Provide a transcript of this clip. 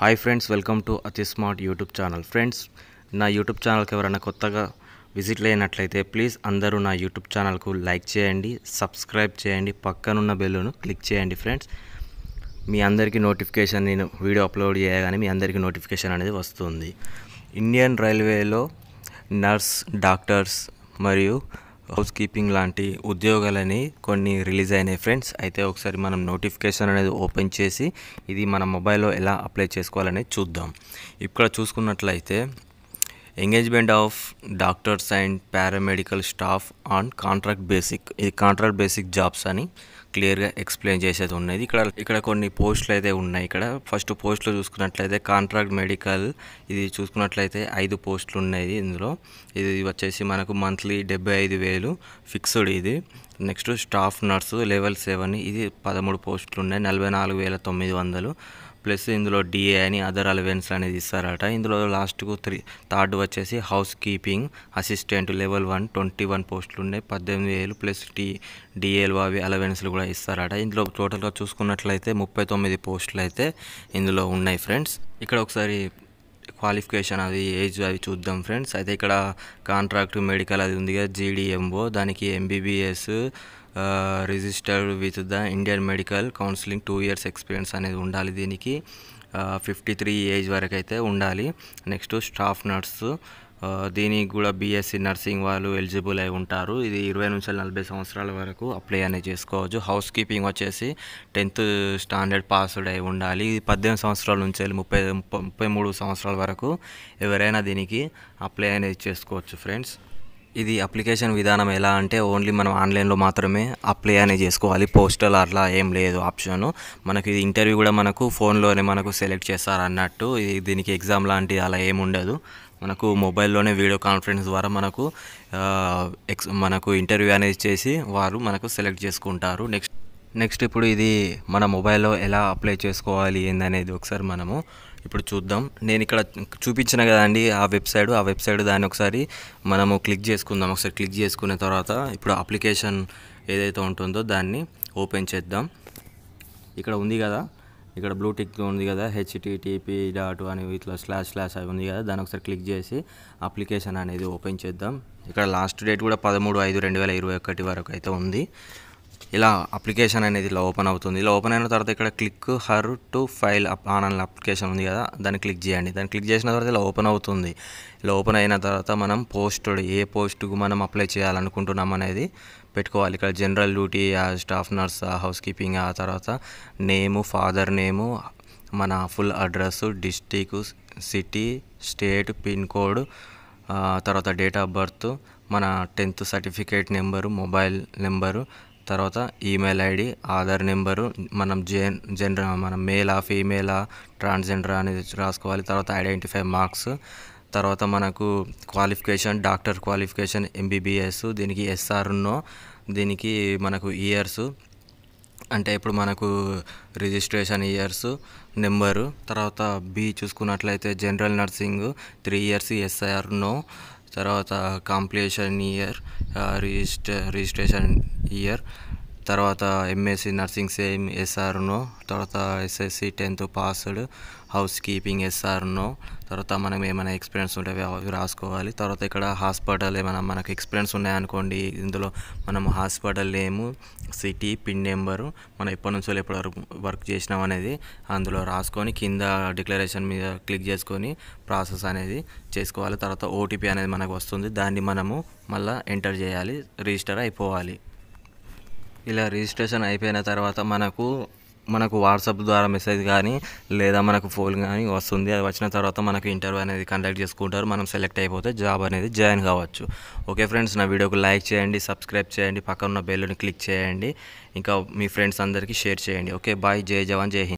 hi friends welcome to అతి smart YouTube channel friends నా YouTube ఛానల్కి ఎవరైనా కొత్తగా విజిట్ లేనట్లయితే ప్లీజ్ అందరూ నా యూట్యూబ్ ఛానల్కు లైక్ చేయండి సబ్స్క్రైబ్ చేయండి పక్కనున్న బెల్లును క్లిక్ చేయండి ఫ్రెండ్స్ మీ అందరికీ నోటిఫికేషన్ నేను వీడియో అప్లోడ్ చేయగానే మీ అందరికీ నోటిఫికేషన్ అనేది వస్తుంది ఇండియన్ రైల్వేలో నర్స్ డాక్టర్స్ మరియు హౌస్ కీపింగ్ లాంటి ఉద్యోగాలని కొన్ని రిలీజ్ అయినాయి ఫ్రెండ్స్ అయితే ఒకసారి మనం నోటిఫికేషన్ అనేది ఓపెన్ చేసి ఇది మన మొబైల్లో ఎలా అప్లై చేసుకోవాలని చూద్దాం ఇక్కడ చూసుకున్నట్లయితే engagement of doctors and paramedical staff on contract basic ఇది కాంట్రాక్ట్ బేసిక్ జాబ్స్ అని క్లియర్ గా ఎక్స్ప్లెయిన్ చేసేది ఉన్నది ఇక్కడ ఇక్కడ కొన్ని పోస్టులు అయితే ఉన్నాయి ఇక్కడ ఫస్ట్ పోస్ట్ లో చూసుకున్నట్లయితే కాంట్రాక్ట్ మెడికల్ ఇది చూసుకున్నట్లయితే ఐదు పోస్టులు ఉన్నాయి ఇందులో ఇది వచ్చేసి మనకు మంత్లీ డెబ్బై ఐదు వేలు ఫిక్స్డ్ ఇది next staff nurse level seven ఇది పదమూడు పోస్టులు ఉన్నాయి నలభై నాలుగు వేల తొమ్మిది వందలు ప్లస్ ఇందులో డిఏ అని అదర్ అలవెన్స్ అనేది ఇస్తారట ఇందులో లాస్ట్కు త్రీ థర్డ్ వచ్చేసి housekeeping assistant level one twenty one పోస్టులు ఉన్నాయి పద్దెనిమిది వేలు ప్లస్ టీ డిఏలు అవి అలవెన్స్లు కూడా ఇస్తారట ఇందులో టోటల్గా చూసుకున్నట్లయితే ముప్పై తొమ్మిది పోస్టులు అయితే ఇందులో ఉన్నాయి ఫ్రెండ్స్ ఇక్కడ ఒకసారి క్వాలిఫికేషన్ అది ఏజ్ అవి చూద్దాం ఫ్రెండ్స్ అయితే ఇక్కడ కాంట్రాక్ట్ మెడికల్ అది ఉంది కదా జీడిఎంఓ దానికి MBBS registered with the Indian medical counselling two years experience అనేది ఉండాలి దీనికి ఫిఫ్టీ త్రీ ఏజ్ వరకు అయితే ఉండాలి నెక్స్ట్ స్టాఫ్ నర్సు దీనికి కూడా బీఎస్సీ నర్సింగ్ వాళ్ళు ఎలిజిబుల్ అయి ఉంటారు ఇది ఇరవై నుంచి నలభై సంవత్సరాల వరకు అప్లై అనేది చేసుకోవచ్చు హౌస్ కీపింగ్ వచ్చేసి టెన్త్ స్టాండర్డ్ పాస్డ్ అయి ఉండాలి ఇది పద్దెనిమిది సంవత్సరాల నుంచి వెళ్ళి ముప్పై ముప్పై మూడు సంవత్సరాల వరకు ఎవరైనా దీనికి అప్లై అనేది చేసుకోవచ్చు ఫ్రెండ్స్ ఇది అప్లికేషన్ విధానం ఎలా అంటే ఓన్లీ మనం ఆన్లైన్లో మాత్రమే అప్లై అనేది చేసుకోవాలి పోస్టల్ అట్లా ఏం లేదు ఆప్షన్ మనకి ఇది ఇంటర్వ్యూ కూడా మనకు ఫోన్లోనే మనకు సెలెక్ట్ చేస్తారు అన్నట్టు దీనికి ఎగ్జామ్ లాంటి అలా ఏం ఉండదు మనకు మొబైల్లోనే వీడియో కాన్ఫరెన్స్ ద్వారా మనకు ఎక్స్ మనకు ఇంటర్వ్యూ అనేది చేసి వారు మనకు సెలెక్ట్ చేసుకుంటారు నెక్స్ట్ నెక్స్ట్ ఇప్పుడు ఇది మన మొబైల్లో ఎలా అప్లై చేసుకోవాలి ఏందనేది ఒకసారి మనము ఇప్పుడు చూద్దాం నేను ఇక్కడ చూపించిన కదండి ఆ వెబ్సైట్ ఆ వెబ్సైట్ దాన్ని ఒకసారి మనము క్లిక్ చేసుకుందాం ఒకసారి క్లిక్ చేసుకున్న తర్వాత ఇప్పుడు అప్లికేషన్ ఏదైతే ఉంటుందో దాన్ని ఓపెన్ చేద్దాం ఇక్కడ ఉంది కదా ఇక్కడ బ్లూటిక్ ఉంది కదా హెచ్టిటిపి డాట్ అని ఇట్లా స్లాష్ స్లాష్ అవి ఉంది కదా దాన్ని ఒకసారి క్లిక్ చేసి అప్లికేషన్ అనేది ఓపెన్ చేద్దాం ఇక్కడ లాస్ట్ డేట్ కూడా పదమూడు ఐదు రెండు వేల ఇరవై ఒకటి వరకు అయితే ఉంది ఇలా అప్లికేషన్ అనేది ఇలా ఓపెన్ అవుతుంది ఇలా ఓపెన్ అయిన తర్వాత ఇక్కడ click here to file on అన్న అప్లికేషన్ ఉంది కదా దాన్ని క్లిక్ చేయండి దాన్ని క్లిక్ చేసిన తర్వాత ఇలా ఓపెన్ అవుతుంది ఇలా ఓపెన్ అయిన తర్వాత మనం పోస్ట్ ఏ పోస్ట్కు మనం అప్లై చేయాలనుకుంటున్నాం అనేది పెట్టుకోవాలి ఇక్కడ general duty staff nurse housekeeping ఆ తర్వాత నేము ఫాదర్ నేము మన full address district city state pin code తర్వాత డేట్ ఆఫ్ బర్త్ మన tenth certificate number mobile number తర్వాత ఈమెయిల్ ఐడి ఆధార్ నెంబరు మనం జెన్ జెండర్ మనం మేలా ఫీమేలా ట్రాన్స్జెండర్ అనేది రాసుకోవాలి తర్వాత ఐడెంటిఫై మార్క్స్ తర్వాత మనకు క్వాలిఫికేషన్ డాక్టర్ క్వాలిఫికేషన్ ఎంబీబీఎస్ దీనికి ఎస్ఆర్నో దీనికి మనకు ఇయర్స్ అంటే ఇప్పుడు మనకు రిజిస్ట్రేషన్ ఇయర్స్ నెంబరు తర్వాత బి చూసుకున్నట్లయితే general nursing three years no तरह कंप्लीशन इयर रिजिस्ट रिजिस्ट्रेशन इयर తర్వాత ఎంఎస్సి నర్సింగ్ సేమ్ ఎస్ఆర్నో తర్వాత SSC tenth passed housekeeping SR no తర్వాత మనం ఏమైనా ఎక్స్పీరియన్స్ ఉంటే అవి రాసుకోవాలి తర్వాత ఇక్కడ హాస్పిటల్ ఏమైనా మనకు ఎక్స్పీరియన్స్ ఉన్నాయనుకోండి ఇందులో మనం hospital name city pin number మనం ఎప్పటి నుంచో ఎప్పటి వరకు వర్క్ చేసినాం అనేది అందులో రాసుకొని కింద డిక్లరేషన్ మీద క్లిక్ చేసుకొని ప్రాసెస్ అనేది చేసుకోవాలి తర్వాత ఓటీపీ అనేది మనకు వస్తుంది దాన్ని మనము మళ్ళీ ఎంటర్ చేయాలి రిజిస్టర్ అయిపోవాలి ఇలా రిజిస్ట్రేషన్ అయిపోయిన తర్వాత మనకు మనకు వాట్సాప్ ద్వారా మెసేజ్ కానీ లేదా మనకు ఫోన్ కానీ వస్తుంది అది వచ్చిన తర్వాత మనకు ఇంటర్వ్యూ అనేది కండక్ట్ చేసుకుంటారు మనం సెలెక్ట్ అయిపోతే జాబ్ అనేది జాయిన్ కావచ్చు ఓకే ఫ్రెండ్స్ నా వీడియోకు లైక్ చేయండి సబ్స్క్రైబ్ చేయండి పక్కన ఉన్న బెల్లుని క్లిక్ చేయండి ఇంకా మీ ఫ్రెండ్స్ అందరికీ షేర్ చేయండి ఓకే బాయ్ జై జవాన్ జై హింద్